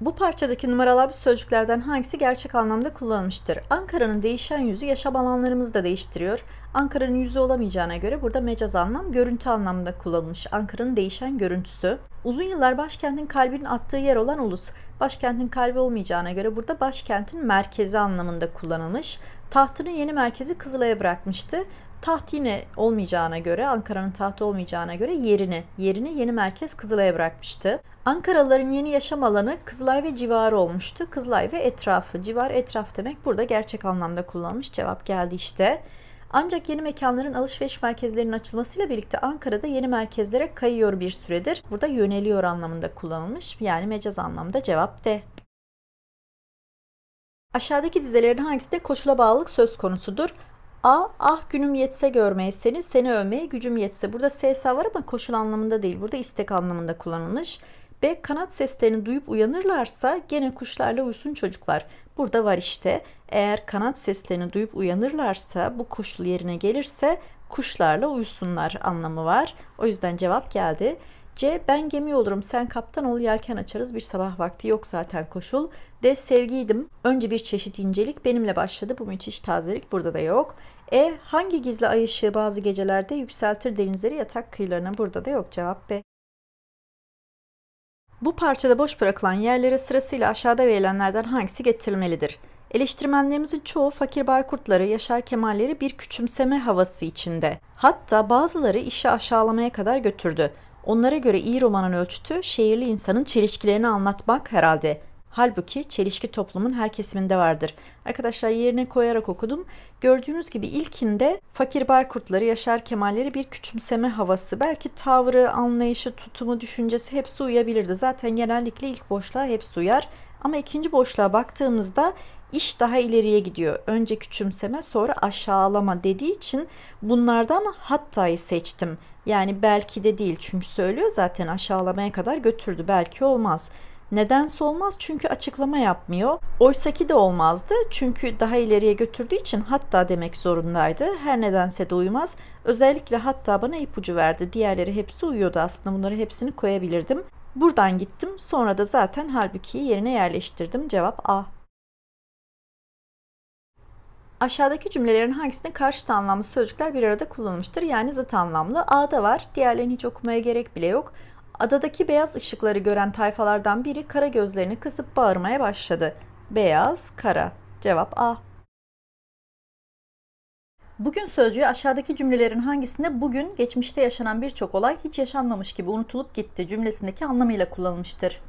Bu parçadaki numaralar bu sözcüklerden hangisi gerçek anlamda kullanılmıştır? Ankara'nın değişen yüzü yaşam alanlarımızı da değiştiriyor. Ankara'nın yüzü olamayacağına göre burada mecaz anlam görüntü anlamında kullanılmış. Ankara'nın değişen görüntüsü. Uzun yıllar başkentin kalbinin attığı yer olan ulus. Başkentin kalbi olmayacağına göre burada başkentin merkezi anlamında kullanılmış. Tahtının yeni merkezi Kızılay'a bırakmıştı. Taht yine olmayacağına göre, Ankara'nın tahtı olmayacağına göre yerini, yerini yeni merkez Kızılay'a bırakmıştı. Ankaralıların yeni yaşam alanı Kızılay ve civarı olmuştu. Kızılay ve etrafı, civar etraf demek burada gerçek anlamda kullanmış cevap geldi işte. Ancak yeni mekanların alışveriş merkezlerinin açılmasıyla birlikte Ankara'da yeni merkezlere kayıyor bir süredir. Burada yöneliyor anlamında kullanılmış yani mecaz anlamda cevap D. Aşağıdaki dizelerin hangisinde koşula bağlılık söz konusudur? A. Ah günüm yetse görmeye seni, seni övmeye gücüm yetse. Burada SSA var ama koşul anlamında değil. Burada istek anlamında kullanılmış. B. Kanat seslerini duyup uyanırlarsa gene kuşlarla uyusun çocuklar. Burada var işte. Eğer kanat seslerini duyup uyanırlarsa bu koşul yerine gelirse kuşlarla uyusunlar anlamı var. O yüzden cevap geldi. C. Ben gemi olurum sen kaptan ol yelken açarız bir sabah vakti yok zaten koşul. D. Sevgiydim önce bir çeşit incelik benimle başladı bu müthiş tazelik burada da yok. E. Hangi gizli ay ışığı bazı gecelerde yükseltir denizleri yatak kıyılarına burada da yok cevap B. Bu parçada boş bırakılan yerlere sırasıyla aşağıda verilenlerden hangisi getirilmelidir? Eleştirmenlerimizin çoğu fakir baykurtları, yaşar kemalleri bir küçümseme havası içinde. Hatta bazıları işi aşağılamaya kadar götürdü. Onlara göre iyi romanın ölçütü şehirli insanın çelişkilerini anlatmak herhalde. Halbuki çelişki toplumun her kesiminde vardır. Arkadaşlar yerine koyarak okudum. Gördüğünüz gibi ilkinde fakir baykurtları, Yaşar Kemalleri bir küçümseme havası. Belki tavrı, anlayışı, tutumu, düşüncesi hepsi uyabilirdi. Zaten genellikle ilk boşluğa hepsi uyar. Ama ikinci boşluğa baktığımızda iş daha ileriye gidiyor. Önce küçümseme sonra aşağılama dediği için bunlardan hattayı seçtim. Yani belki de değil çünkü söylüyor zaten aşağılamaya kadar götürdü belki olmaz. Nedense olmaz çünkü açıklama yapmıyor. Oysaki de olmazdı çünkü daha ileriye götürdüğü için hatta demek zorundaydı. Her nedense de uymaz. Özellikle hatta bana ipucu verdi. Diğerleri hepsi uyuyordu aslında bunları hepsini koyabilirdim. Buradan gittim sonra da zaten halbuki yerine yerleştirdim. Cevap A. Aşağıdaki cümlelerin hangisinde karşıt anlamlı sözcükler bir arada kullanılmıştır? Yani zıt anlamlı. A'da var, diğerlerini hiç okumaya gerek bile yok. Adadaki beyaz ışıkları gören tayfalardan biri kara gözlerini kısıp bağırmaya başladı. Beyaz, kara. Cevap A. Bugün sözcüğü aşağıdaki cümlelerin hangisinde bugün geçmişte yaşanan birçok olay hiç yaşanmamış gibi unutulup gitti cümlesindeki anlamıyla kullanılmıştır?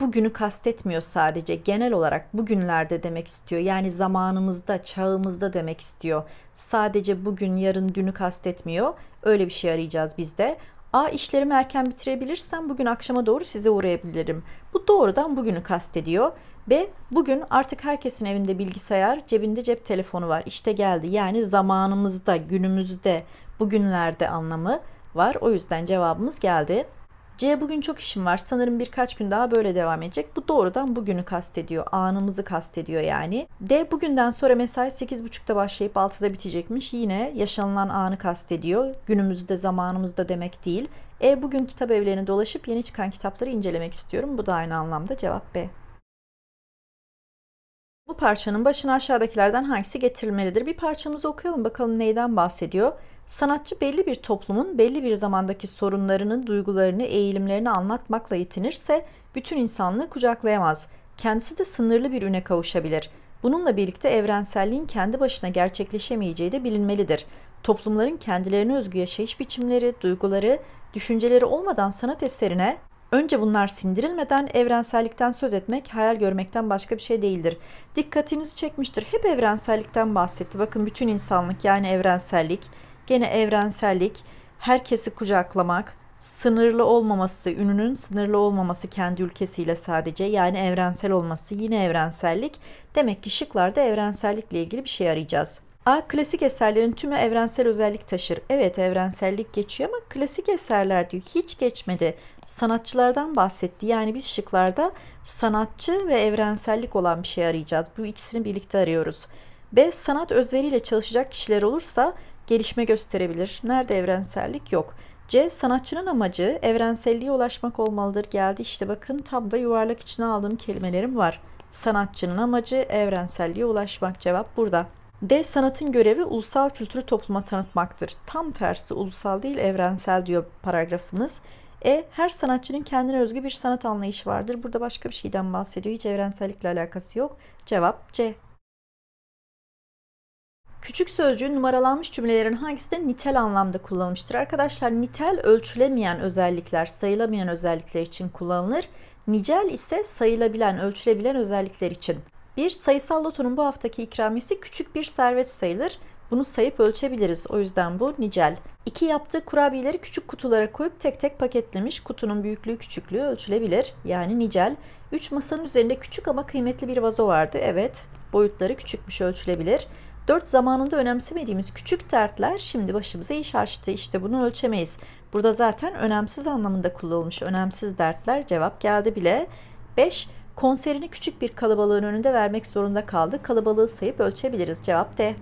bugünü kastetmiyor sadece genel olarak bugünlerde demek istiyor. Yani zamanımızda, çağımızda demek istiyor. Sadece bugün, yarın, dünü kastetmiyor. Öyle bir şey arayacağız biz de. A işlerimi erken bitirebilirsem bugün akşama doğru size uğrayabilirim. Bu doğrudan bugünü kastediyor. B bugün artık herkesin evinde bilgisayar, cebinde cep telefonu var. İşte geldi. Yani zamanımızda, günümüzde, bugünlerde anlamı var. O yüzden cevabımız geldi. C bugün çok işim var. Sanırım birkaç gün daha böyle devam edecek. Bu doğrudan bugünü kastediyor. Anımızı kastediyor yani. D bugünden sonra mesai 8.30'da başlayıp 6'da bitecekmiş. Yine yaşanılan anı kastediyor. Günümüzde zamanımızda demek değil. E bugün kitap evlerini dolaşıp yeni çıkan kitapları incelemek istiyorum. Bu da aynı anlamda cevap B. Bu parçanın başına aşağıdakilerden hangisi getirilmelidir? Bir parçamızı okuyalım bakalım neyden bahsediyor. Sanatçı belli bir toplumun belli bir zamandaki sorunlarını, duygularını, eğilimlerini anlatmakla yetinirse bütün insanlığı kucaklayamaz. Kendisi de sınırlı bir üne kavuşabilir. Bununla birlikte evrenselliğin kendi başına gerçekleşemeyeceği de bilinmelidir. Toplumların kendilerine özgü yaşayış biçimleri, duyguları, düşünceleri olmadan sanat eserine Önce bunlar sindirilmeden evrensellikten söz etmek, hayal görmekten başka bir şey değildir. Dikkatinizi çekmiştir. Hep evrensellikten bahsetti. Bakın bütün insanlık yani evrensellik, gene evrensellik, herkesi kucaklamak, sınırlı olmaması, ününün sınırlı olmaması kendi ülkesiyle sadece yani evrensel olması yine evrensellik. Demek ki şıklarda evrensellikle ilgili bir şey arayacağız. A. Klasik eserlerin tümü evrensel özellik taşır. Evet evrensellik geçiyor ama klasik eserler diyor hiç geçmedi. Sanatçılardan bahsetti. Yani biz şıklarda sanatçı ve evrensellik olan bir şey arayacağız. Bu ikisini birlikte arıyoruz. B. Sanat özveriyle çalışacak kişiler olursa gelişme gösterebilir. Nerede evrensellik yok. C. Sanatçının amacı evrenselliğe ulaşmak olmalıdır. Geldi İşte bakın tam da yuvarlak içine aldığım kelimelerim var. Sanatçının amacı evrenselliğe ulaşmak. Cevap burada. D. Sanatın görevi ulusal kültürü topluma tanıtmaktır. Tam tersi ulusal değil evrensel diyor paragrafımız. E. Her sanatçının kendine özgü bir sanat anlayışı vardır. Burada başka bir şeyden bahsediyor. Hiç evrensellikle alakası yok. Cevap C. Küçük sözcüğün numaralanmış cümlelerin hangisi de nitel anlamda kullanılmıştır? Arkadaşlar nitel ölçülemeyen özellikler, sayılamayan özellikler için kullanılır. Nicel ise sayılabilen, ölçülebilen özellikler için. Bir sayısal lotonun bu haftaki ikramiyesi küçük bir servet sayılır. Bunu sayıp ölçebiliriz. O yüzden bu nicel. 2 yaptığı kurabiyeleri küçük kutulara koyup tek tek paketlemiş. Kutunun büyüklüğü küçüklüğü ölçülebilir. Yani nicel. 3 masanın üzerinde küçük ama kıymetli bir vazo vardı. Evet boyutları küçükmüş ölçülebilir. 4 zamanında önemsemediğimiz küçük dertler şimdi başımıza iş açtı. İşte bunu ölçemeyiz. Burada zaten önemsiz anlamında kullanılmış önemsiz dertler cevap geldi bile. 5 Konserini küçük bir kalabalığın önünde vermek zorunda kaldı. Kalabalığı sayıp ölçebiliriz. Cevap D.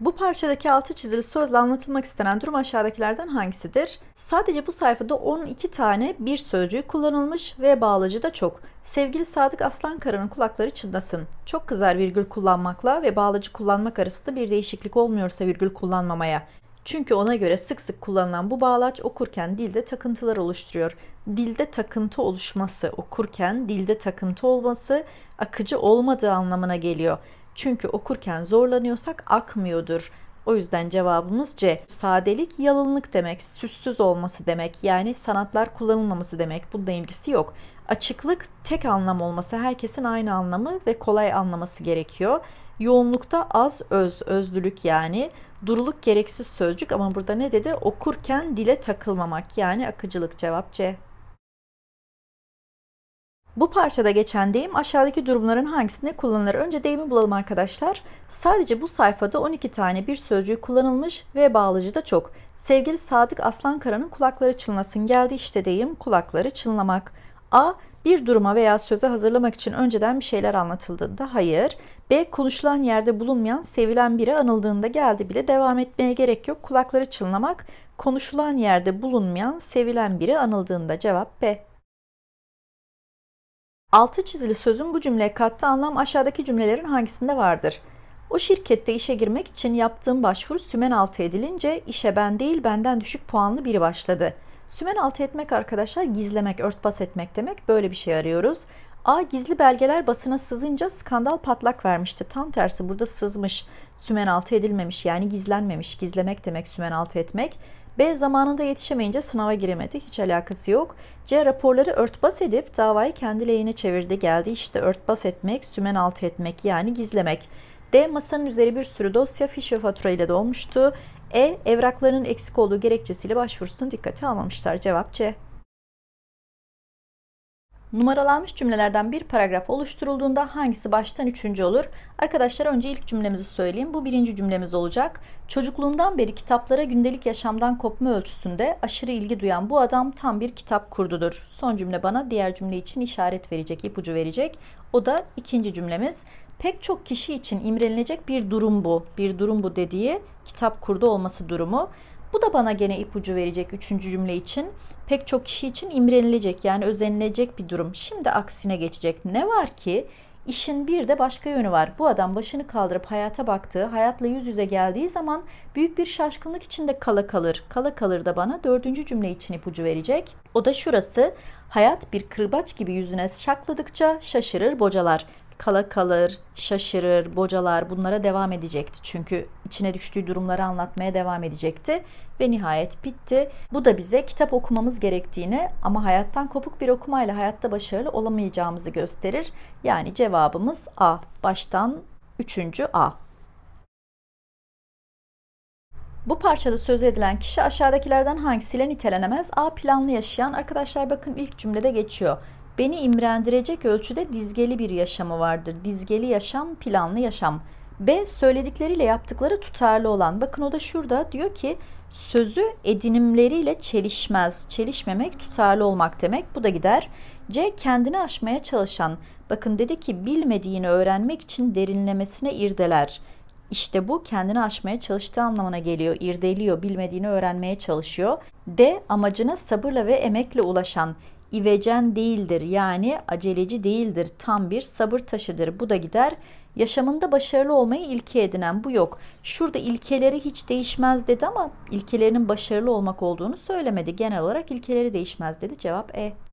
Bu parçadaki altı çizili sözle anlatılmak istenen durum aşağıdakilerden hangisidir? Sadece bu sayfada 12 tane bir sözcüğü kullanılmış ve bağlacı da çok. Sevgili Sadık aslan Aslankara'nın kulakları çınlasın. Çok kızar virgül kullanmakla ve bağlacı kullanmak arasında bir değişiklik olmuyorsa virgül kullanmamaya. Çünkü ona göre sık sık kullanılan bu bağlaç okurken dilde takıntılar oluşturuyor. Dilde takıntı oluşması okurken dilde takıntı olması akıcı olmadığı anlamına geliyor. Çünkü okurken zorlanıyorsak akmıyordur o yüzden cevabımız C. Sadelik yalınlık demek, süssüz olması demek yani sanatlar kullanılmaması demek. Bununla ilgisi yok. Açıklık tek anlam olması, herkesin aynı anlamı ve kolay anlaması gerekiyor. Yoğunlukta az öz, özlülük yani. Duruluk gereksiz sözcük ama burada ne dedi? Okurken dile takılmamak yani akıcılık cevap C. Bu parçada geçen deyim aşağıdaki durumların hangisinde kullanılır? Önce deyimi bulalım arkadaşlar. Sadece bu sayfada 12 tane bir sözcüğü kullanılmış ve bağlıcı da çok. Sevgili Sadık Aslan Kara'nın kulakları çınlasın geldi işte deyim kulakları çınlamak. A. Bir duruma veya söze hazırlamak için önceden bir şeyler anlatıldığında hayır. B. Konuşulan yerde bulunmayan sevilen biri anıldığında geldi bile devam etmeye gerek yok. Kulakları çınlamak konuşulan yerde bulunmayan sevilen biri anıldığında cevap B. Altı çizili sözün bu cümleye kattığı anlam aşağıdaki cümlelerin hangisinde vardır? O şirkette işe girmek için yaptığım başvuru sümen altı edilince işe ben değil benden düşük puanlı biri başladı. Sümen altı etmek arkadaşlar gizlemek, örtbas etmek demek. Böyle bir şey arıyoruz. A gizli belgeler basına sızınca skandal patlak vermişti. Tam tersi burada sızmış. Sümen altı edilmemiş yani gizlenmemiş. Gizlemek demek sümen altı etmek. B zamanında yetişemeyince sınava giremedi. Hiç alakası yok. C raporları örtbas edip davayı kendi lehine çevirdi geldi. işte örtbas etmek, sümen altı etmek yani gizlemek. D masanın üzeri bir sürü dosya, fiş ve fatura ile dolmuştu. E evraklarının eksik olduğu gerekçesiyle başvurusunu dikkate almamışlar. Cevap C. Numaralanmış cümlelerden bir paragraf oluşturulduğunda hangisi baştan üçüncü olur? Arkadaşlar önce ilk cümlemizi söyleyeyim. Bu birinci cümlemiz olacak. Çocukluğundan beri kitaplara gündelik yaşamdan kopma ölçüsünde aşırı ilgi duyan bu adam tam bir kitap kurdudur. Son cümle bana diğer cümle için işaret verecek, ipucu verecek. O da ikinci cümlemiz. Pek çok kişi için imrenilecek bir durum bu. Bir durum bu dediği kitap kurdu olması durumu. Bu da bana gene ipucu verecek üçüncü cümle için. Pek çok kişi için imrenilecek yani özenilecek bir durum. Şimdi aksine geçecek. Ne var ki İşin bir de başka yönü var. Bu adam başını kaldırıp hayata baktığı, hayatla yüz yüze geldiği zaman büyük bir şaşkınlık içinde kala kalır. Kala kalır da bana dördüncü cümle için ipucu verecek. O da şurası. Hayat bir kırbaç gibi yüzüne şakladıkça şaşırır bocalar kala kalır, şaşırır, bocalar bunlara devam edecekti. Çünkü içine düştüğü durumları anlatmaya devam edecekti ve nihayet bitti. Bu da bize kitap okumamız gerektiğini ama hayattan kopuk bir okumayla hayatta başarılı olamayacağımızı gösterir. Yani cevabımız A. Baştan 3. A. Bu parçada söz edilen kişi aşağıdakilerden hangisiyle nitelenemez? A planlı yaşayan arkadaşlar bakın ilk cümlede geçiyor. Beni imrendirecek ölçüde dizgeli bir yaşamı vardır. Dizgeli yaşam, planlı yaşam. B. Söyledikleriyle yaptıkları tutarlı olan. Bakın o da şurada diyor ki sözü edinimleriyle çelişmez. Çelişmemek tutarlı olmak demek. Bu da gider. C. Kendini aşmaya çalışan. Bakın dedi ki bilmediğini öğrenmek için derinlemesine irdeler. İşte bu kendini aşmaya çalıştığı anlamına geliyor. İrdeliyor, bilmediğini öğrenmeye çalışıyor. D. Amacına sabırla ve emekle ulaşan ivecen değildir yani aceleci değildir tam bir sabır taşıdır bu da gider yaşamında başarılı olmayı ilke edinen bu yok şurada ilkeleri hiç değişmez dedi ama ilkelerinin başarılı olmak olduğunu söylemedi genel olarak ilkeleri değişmez dedi cevap E